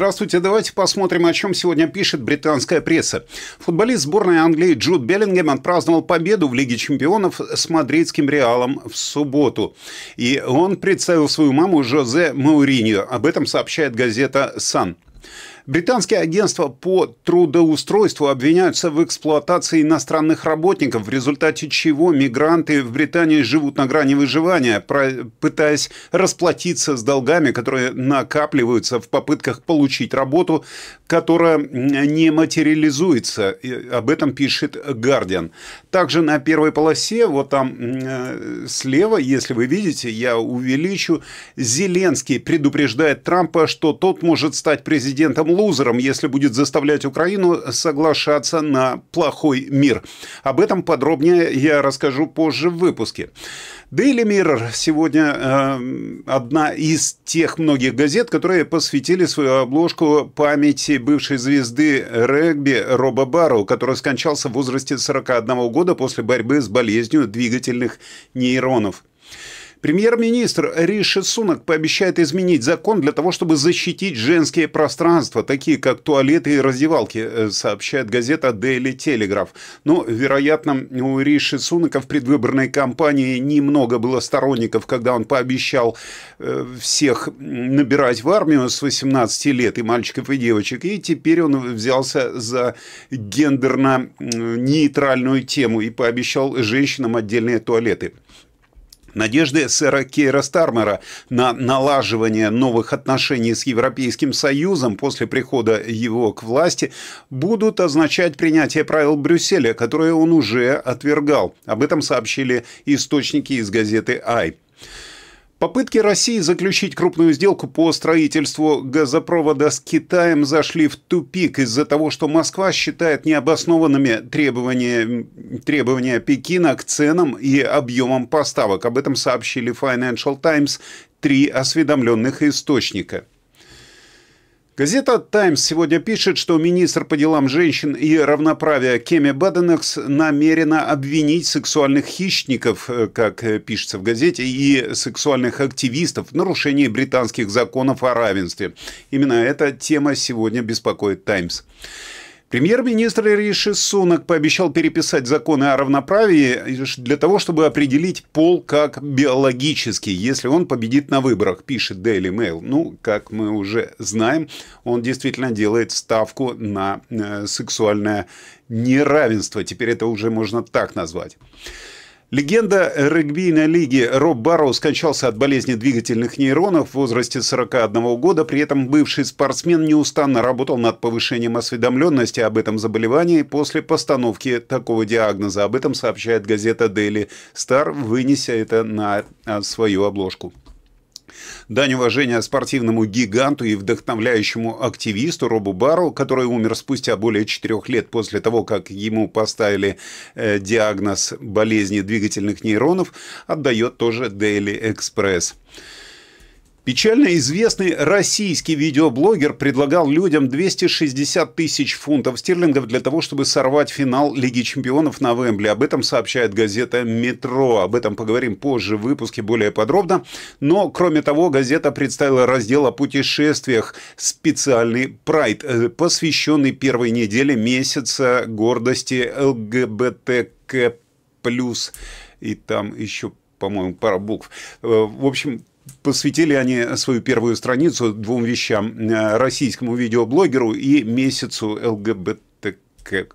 Здравствуйте. Давайте посмотрим, о чем сегодня пишет британская пресса. Футболист сборной Англии Джуд Беллингем отпраздновал победу в Лиге чемпионов с мадридским Реалом в субботу. И он представил свою маму Жозе Мауриньо. Об этом сообщает газета «Сан». Британские агентства по трудоустройству обвиняются в эксплуатации иностранных работников, в результате чего мигранты в Британии живут на грани выживания, пытаясь расплатиться с долгами, которые накапливаются в попытках получить работу, которая не материализуется. Об этом пишет «Гардиан». Также на первой полосе, вот там э, слева, если вы видите, я увеличу, Зеленский предупреждает Трампа, что тот может стать президентом лузером, если будет заставлять Украину соглашаться на плохой мир. Об этом подробнее я расскажу позже в выпуске. Daily Mirror сегодня э, одна из тех многих газет, которые посвятили свою обложку памяти бывшей звезды регби Роба Барроу, который скончался в возрасте 41 года после борьбы с болезнью двигательных нейронов. Премьер-министр Риши Сунак пообещает изменить закон для того, чтобы защитить женские пространства, такие как туалеты и раздевалки, э, сообщает газета Daily Telegraph. Но, вероятно, у Риши Сунака в предвыборной кампании немного было сторонников, когда он пообещал э, всех набирать в армию с 18 лет, и мальчиков, и девочек. И теперь он взялся за гендерно-нейтральную тему и пообещал женщинам отдельные туалеты. Надежды сэра Кейра Стармера на налаживание новых отношений с Европейским Союзом после прихода его к власти будут означать принятие правил Брюсселя, которые он уже отвергал. Об этом сообщили источники из газеты «Ай». Попытки России заключить крупную сделку по строительству газопровода с Китаем зашли в тупик из-за того, что Москва считает необоснованными требования, требования Пекина к ценам и объемам поставок. Об этом сообщили Financial Times три осведомленных источника. Газета «Таймс» сегодня пишет, что министр по делам женщин и равноправия Кеми Баденекс намерена обвинить сексуальных хищников, э, как э, пишется в газете, и сексуальных активистов в нарушении британских законов о равенстве. Именно эта тема сегодня беспокоит «Таймс». Премьер-министр Риши Сунак пообещал переписать законы о равноправии для того, чтобы определить пол как биологический, если он победит на выборах, пишет Daily Mail. Ну, как мы уже знаем, он действительно делает ставку на э, сексуальное неравенство. Теперь это уже можно так назвать. Легенда регбийной лиги Роб Барроу скончался от болезни двигательных нейронов в возрасте 41 года. При этом бывший спортсмен неустанно работал над повышением осведомленности об этом заболевании после постановки такого диагноза. Об этом сообщает газета Daily Star, вынеся это на э, свою обложку. Дань уважения спортивному гиганту и вдохновляющему активисту Робу Бару, который умер спустя более четырех лет после того, как ему поставили э, диагноз болезни двигательных нейронов, отдает тоже Daily Express. Печально известный российский видеоблогер предлагал людям 260 тысяч фунтов стерлингов для того, чтобы сорвать финал Лиги чемпионов на Вембли. Об этом сообщает газета «Метро». Об этом поговорим позже в выпуске более подробно. Но, кроме того, газета представила раздел о путешествиях специальный «Прайд», э, посвященный первой неделе месяца гордости ЛГБТК+. И там еще по-моему, пара букв. Э, в общем, посвятили они свою первую страницу двум вещам. Э, российскому видеоблогеру и месяцу ЛГБТК.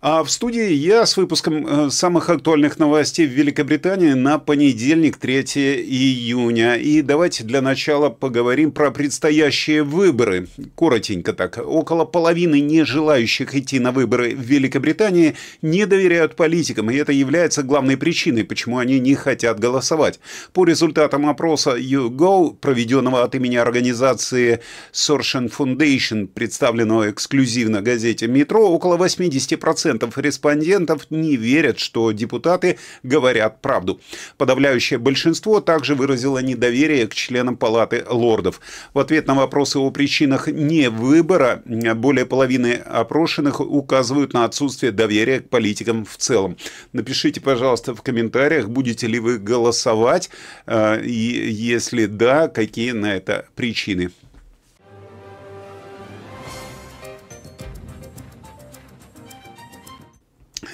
А в студии я с выпуском э, самых актуальных новостей в Великобритании на понедельник, 3 июня. И давайте для начала поговорим про предстоящие выборы. Коротенько так. Около половины нежелающих идти на выборы в Великобритании не доверяют политикам, и это является главной причиной, почему они не хотят голосовать. По результатам опроса YouGo, проведенного от имени организации Sortion Foundation, представленного эксклюзивно газете «Метро», около 80% процентов респондентов не верят, что депутаты говорят правду. Подавляющее большинство также выразило недоверие к членам Палаты лордов. В ответ на вопросы о причинах не выбора более половины опрошенных указывают на отсутствие доверия к политикам в целом. Напишите, пожалуйста, в комментариях, будете ли вы голосовать, э, и если да, какие на это причины.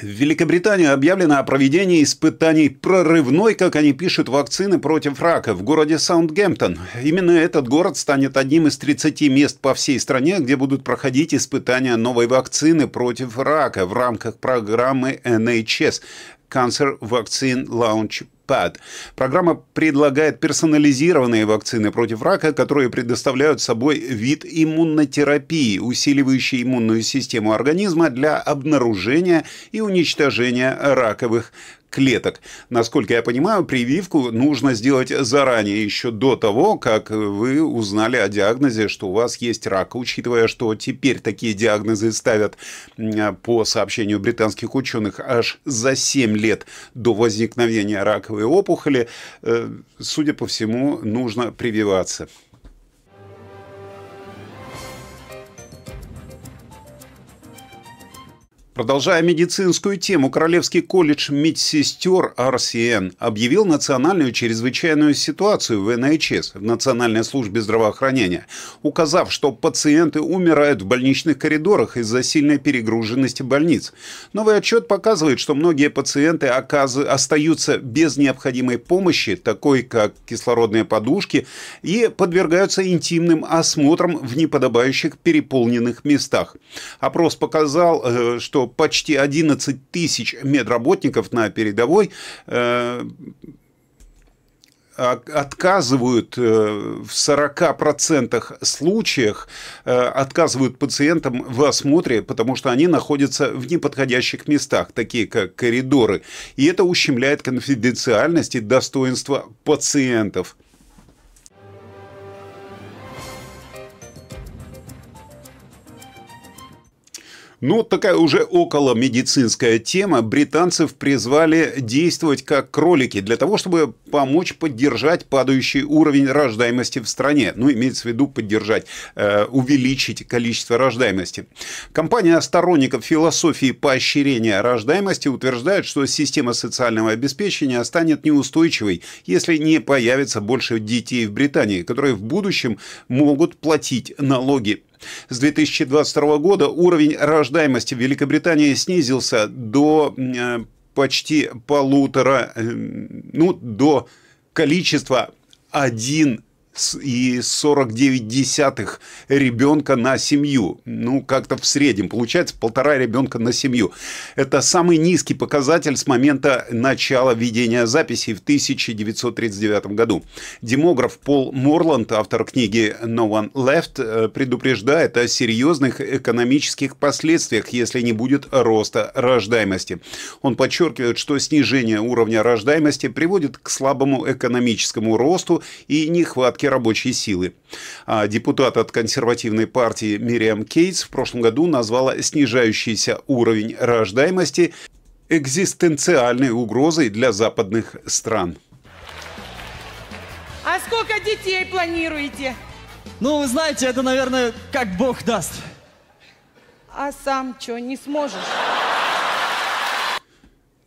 В Великобритании объявлено о проведении испытаний прорывной, как они пишут, вакцины против рака в городе Саундгемптон. Именно этот город станет одним из 30 мест по всей стране, где будут проходить испытания новой вакцины против рака в рамках программы NHS Cancer Vaccine Launch Pad. А Программа предлагает персонализированные вакцины против рака, которые предоставляют собой вид иммунотерапии, усиливающий иммунную систему организма для обнаружения и уничтожения раковых клеток. Насколько я понимаю, прививку нужно сделать заранее, еще до того, как вы узнали о диагнозе, что у вас есть рак, учитывая, что теперь такие диагнозы ставят по сообщению британских ученых аж за 7 лет до возникновения раковой опухоли, э, судя по всему, нужно прививаться. Продолжая медицинскую тему, Королевский колледж медсестер РСН объявил национальную чрезвычайную ситуацию в НХС, в Национальной службе здравоохранения, указав, что пациенты умирают в больничных коридорах из-за сильной перегруженности больниц. Новый отчет показывает, что многие пациенты остаются без необходимой помощи, такой как кислородные подушки, и подвергаются интимным осмотрам в неподобающих переполненных местах. Опрос показал, э, что почти 11 тысяч медработников на передовой э, а, отказывают э, в 40% случаях, э, отказывают пациентам в осмотре, потому что они находятся в неподходящих местах, такие как коридоры. И это ущемляет конфиденциальность и достоинство пациентов. Ну, такая уже около медицинская тема. Британцев призвали действовать как кролики для того, чтобы помочь поддержать падающий уровень рождаемости в стране. Ну, имеется в виду поддержать, э, увеличить количество рождаемости. Компания сторонников философии поощрения рождаемости утверждает, что система социального обеспечения станет неустойчивой, если не появится больше детей в Британии, которые в будущем могут платить налоги. С 2022 года уровень рождаемости в Великобритании снизился до э, почти полутора, э, ну, до количества 1 и 49 десятых ребенка на семью. Ну, как-то в среднем получается полтора ребенка на семью. Это самый низкий показатель с момента начала ведения записи в 1939 году. Демограф Пол Морланд, автор книги «No One Left», э, предупреждает о серьезных экономических последствиях, если не будет роста рождаемости. Он подчеркивает, что снижение уровня рождаемости приводит к слабому экономическому росту и нехватке нехватки рабочей силы. А, депутат от консервативной партии Мириам Кейтс в прошлом году назвала снижающийся уровень рождаемости экзистенциальной угрозой для западных стран. А сколько детей планируете? Ну, вы знаете, это, наверное, как Бог даст. А сам что, не сможешь?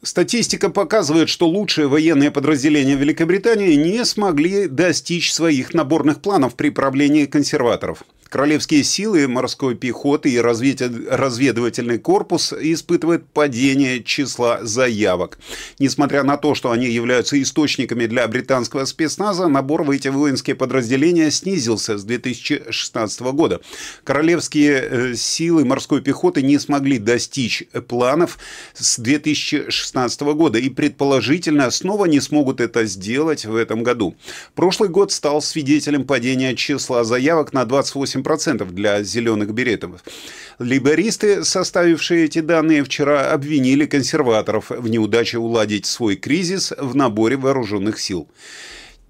Статистика показывает, что лучшие военные подразделения Великобритании не смогли достичь своих наборных планов при правлении консерваторов. Королевские силы морской пехоты и разведывательный корпус испытывают падение числа заявок. Несмотря на то, что они являются источниками для британского спецназа, набор в эти воинские подразделения снизился с 2016 года. Королевские э, силы морской пехоты не смогли достичь планов с 2016 года и предположительно снова не смогут это сделать в этом году. Прошлый год стал свидетелем падения числа заявок на 28 8% для зеленых беретов. Либеристы, составившие эти данные, вчера обвинили консерваторов в неудаче уладить свой кризис в наборе вооруженных сил.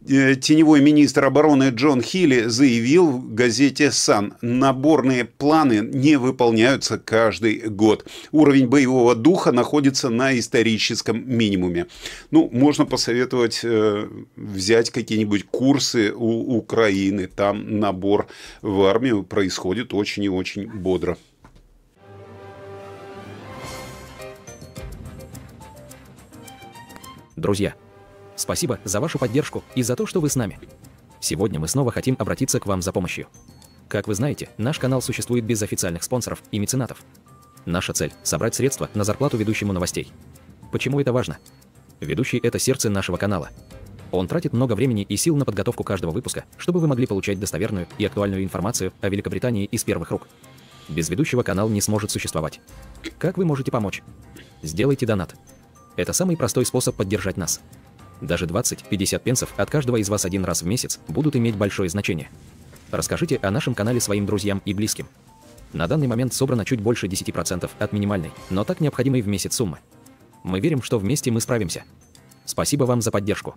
Э, теневой министр обороны Джон Хилли заявил в газете «Сан», наборные планы не выполняются каждый год. Уровень боевого духа находится на историческом минимуме. Ну, можно посоветовать э, взять какие-нибудь курсы у Украины. Там набор в армию происходит очень и очень бодро. Друзья, Спасибо за вашу поддержку и за то, что вы с нами. Сегодня мы снова хотим обратиться к вам за помощью. Как вы знаете, наш канал существует без официальных спонсоров и меценатов. Наша цель – собрать средства на зарплату ведущему новостей. Почему это важно? Ведущий – это сердце нашего канала. Он тратит много времени и сил на подготовку каждого выпуска, чтобы вы могли получать достоверную и актуальную информацию о Великобритании из первых рук. Без ведущего канал не сможет существовать. Как вы можете помочь? Сделайте донат. Это самый простой способ поддержать нас. Даже 20-50 пенсов от каждого из вас один раз в месяц будут иметь большое значение. Расскажите о нашем канале своим друзьям и близким. На данный момент собрано чуть больше 10% от минимальной, но так необходимой в месяц суммы. Мы верим, что вместе мы справимся. Спасибо вам за поддержку.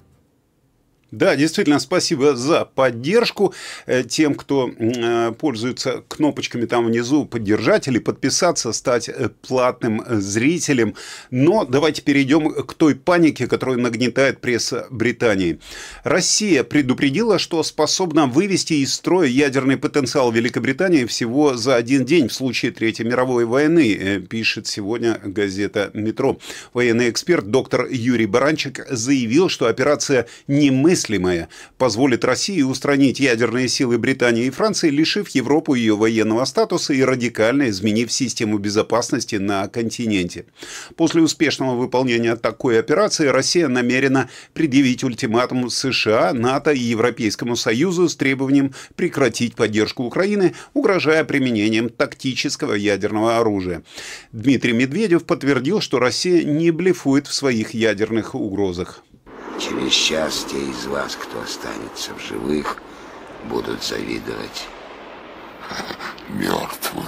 Да, действительно, спасибо за поддержку э, тем, кто э, пользуется кнопочками там внизу «Поддержать» или «Подписаться», стать э, платным зрителем. Но давайте перейдем к той панике, которую нагнетает пресса Британии. Россия предупредила, что способна вывести из строя ядерный потенциал Великобритании всего за один день в случае Третьей мировой войны, пишет сегодня газета «Метро». Военный эксперт доктор Юрий Баранчик заявил, что операция «Немыслимая» немыслимое позволит России устранить ядерные силы Британии и Франции, лишив Европу ее военного статуса и радикально изменив систему безопасности на континенте. После успешного выполнения такой операции Россия намерена предъявить ультиматум США, НАТО и Европейскому Союзу с требованием прекратить поддержку Украины, угрожая применением тактического ядерного оружия. Дмитрий Медведев подтвердил, что Россия не блефует в своих ядерных угрозах. Через час те из вас, кто останется в живых, будут завидовать мертвым.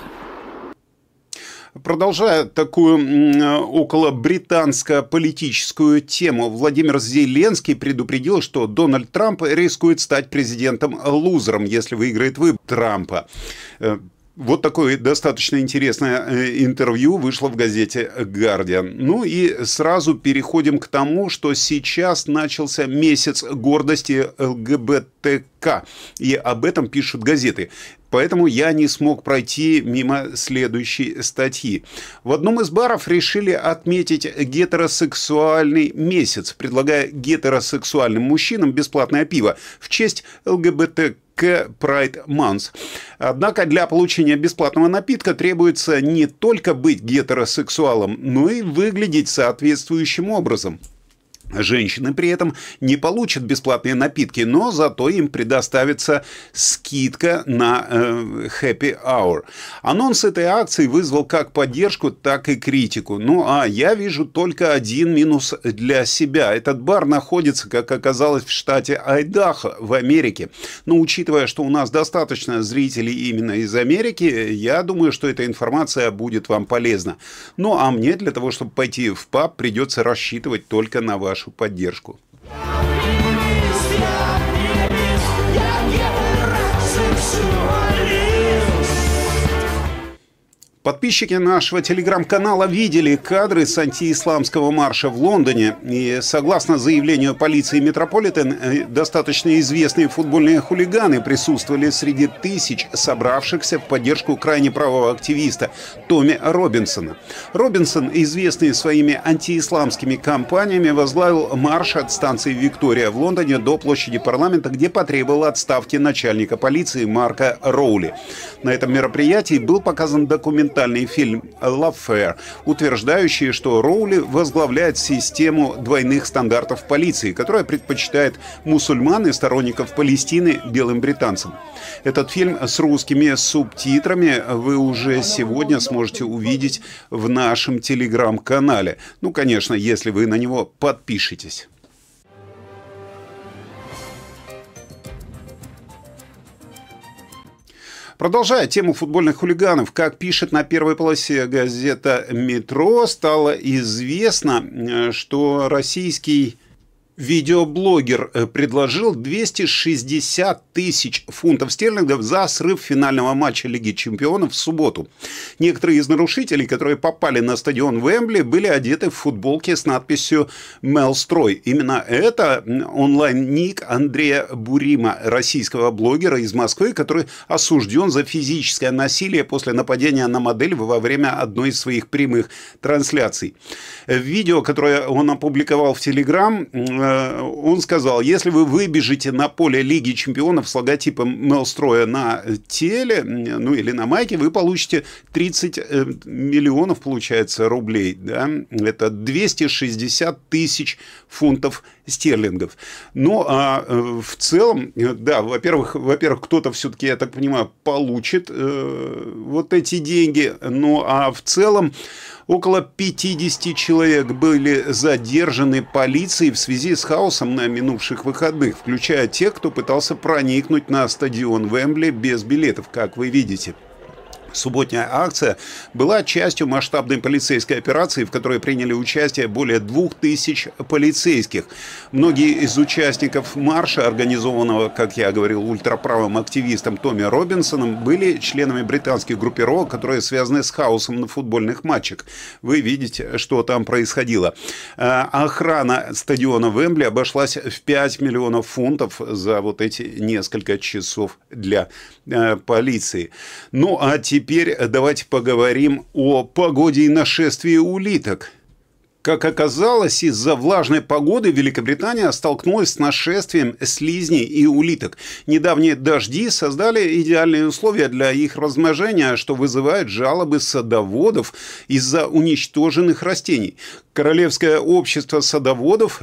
Продолжая такую э, около британско-политическую тему, Владимир Зеленский предупредил, что Дональд Трамп рискует стать президентом-лузером, если выиграет выбор Трампа. Э, вот такое достаточно интересное э, интервью вышло в газете «Гардиан». Ну и сразу переходим к тому, что сейчас начался месяц гордости ЛГБТК. И об этом пишут газеты. Поэтому я не смог пройти мимо следующей статьи. В одном из баров решили отметить гетеросексуальный месяц, предлагая гетеросексуальным мужчинам бесплатное пиво в честь ЛГБТК к Pride Month. Однако для получения бесплатного напитка требуется не только быть гетеросексуалом, но и выглядеть соответствующим образом. Женщины при этом не получат бесплатные напитки, но зато им предоставится скидка на э, Happy Hour. Анонс этой акции вызвал как поддержку, так и критику. Ну а я вижу только один минус для себя. Этот бар находится, как оказалось, в штате Айдахо в Америке. Но ну, учитывая, что у нас достаточно зрителей именно из Америки, я думаю, что эта информация будет вам полезна. Ну а мне для того, чтобы пойти в паб, придется рассчитывать только на ваши вашу поддержку. Подписчики нашего телеграм-канала видели кадры с антиисламского марша в Лондоне. И согласно заявлению полиции Метрополитен, э, достаточно известные футбольные хулиганы присутствовали среди тысяч собравшихся в поддержку крайне правого активиста Томми Робинсона. Робинсон, известный своими антиисламскими кампаниями, возглавил марш от станции Виктория в Лондоне до площади парламента, где потребовал отставки начальника полиции Марка Роули. На этом мероприятии был показан документ документальный фильм «Love Fair», утверждающий, что Роули возглавляет систему двойных стандартов полиции, которая предпочитает мусульман и сторонников Палестины белым британцам. Этот фильм с русскими субтитрами вы уже сегодня сможете увидеть в нашем телеграм-канале. Ну, конечно, если вы на него подпишетесь. Продолжая тему футбольных хулиганов, как пишет на первой полосе газета «Метро», стало известно, э, что российский Видеоблогер э, предложил 260 тысяч фунтов стерлингов за срыв финального матча Лиги чемпионов в субботу. Некоторые из нарушителей, которые попали на стадион Вэмбли, были одеты в футболки с надписью «Мелстрой». Именно это онлайн-ник Андрея Бурима, российского блогера из Москвы, который осужден за физическое насилие после нападения на модель во время одной из своих прямых трансляций. В э, видео, которое он опубликовал в Телеграм, Э, он сказал, если вы выбежите на поле Лиги Чемпионов с логотипом Мелстроя на теле, ну или на майке, вы получите 30 э, миллионов, получается, рублей. Да? Это 260 тысяч фунтов стерлингов. Но а э, в целом, э, да, во-первых, во-первых, кто-то все-таки, я так понимаю, получит э, вот эти деньги. Ну, а в целом около 50 человек были задержаны полицией в связи с хаосом на минувших выходных, включая тех, кто пытался проникнуть на стадион Вэмбли без билетов, как вы видите. Субботняя акция была частью масштабной полицейской операции, в которой приняли участие более двух тысяч полицейских. Многие из участников марша, организованного, как я говорил, ультраправым активистом Томми Робинсоном, были членами британских группировок, которые связаны с хаосом на футбольных матчах. Вы видите, что там происходило. Э, охрана стадиона Вембли обошлась в 5 миллионов фунтов за вот эти несколько часов для э, полиции. Ну а теперь теперь давайте поговорим о погоде и нашествии улиток. Как оказалось, из-за влажной погоды Великобритания столкнулась с нашествием слизней и улиток. Недавние дожди создали идеальные условия для их размножения, что вызывает жалобы садоводов из-за уничтоженных растений. Королевское общество садоводов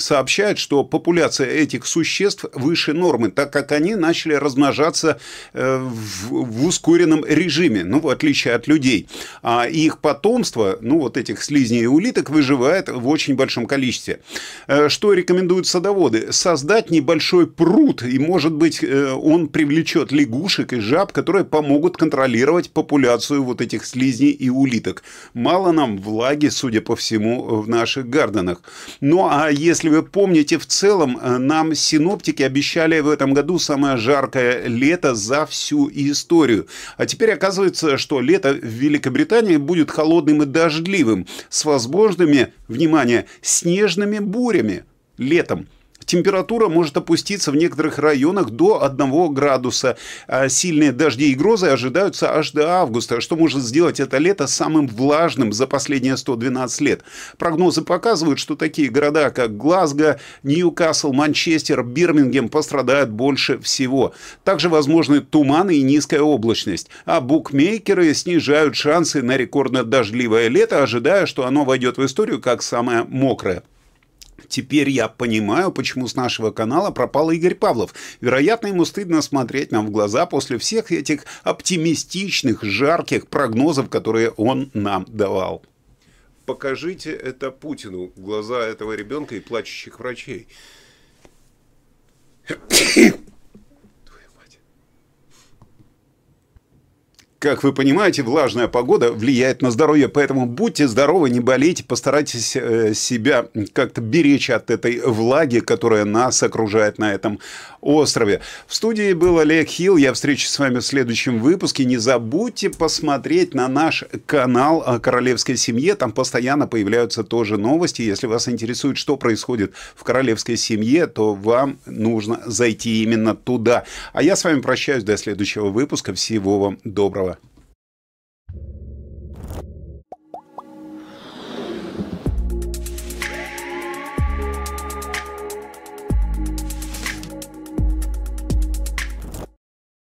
сообщают, что популяция этих существ выше нормы, так как они начали размножаться э, в, в ускоренном режиме, ну, в отличие от людей. А их потомство, ну, вот этих слизней и улиток, выживает в очень большом количестве. Э, что рекомендуют садоводы? Создать небольшой пруд, и, может быть, э, он привлечет лягушек и жаб, которые помогут контролировать популяцию вот этих слизней и улиток. Мало нам влаги, судя по всему, в наших гарденах. Ну, а если если вы помните, в целом э, нам синоптики обещали в этом году самое жаркое лето за всю историю. А теперь оказывается, что лето в Великобритании будет холодным и дождливым, с возможными, внимание, снежными бурями летом температура может опуститься в некоторых районах до 1 градуса. А сильные дожди и грозы ожидаются аж до августа, что может сделать это лето самым влажным за последние 112 лет. Прогнозы показывают, что такие города, как Глазго, Ньюкасл, Манчестер, Бирмингем пострадают больше всего. Также возможны туманы и низкая облачность, а букмекеры снижают шансы на рекордно дождливое лето, ожидая, что оно войдет в историю как самое мокрое. Теперь я понимаю, почему с нашего канала пропал Игорь Павлов. Вероятно, ему стыдно смотреть нам в глаза после всех этих оптимистичных, жарких прогнозов, которые он нам давал. Покажите это Путину, глаза этого ребенка и плачущих врачей. Как вы понимаете, влажная погода влияет на здоровье, поэтому будьте здоровы, не болейте, постарайтесь э, себя как-то беречь от этой влаги, которая нас окружает на этом острове. В студии был Олег Хилл, я встречусь с вами в следующем выпуске. Не забудьте посмотреть на наш канал о королевской семье, там постоянно появляются тоже новости. Если вас интересует, что происходит в королевской семье, то вам нужно зайти именно туда. А я с вами прощаюсь до следующего выпуска. Всего вам доброго.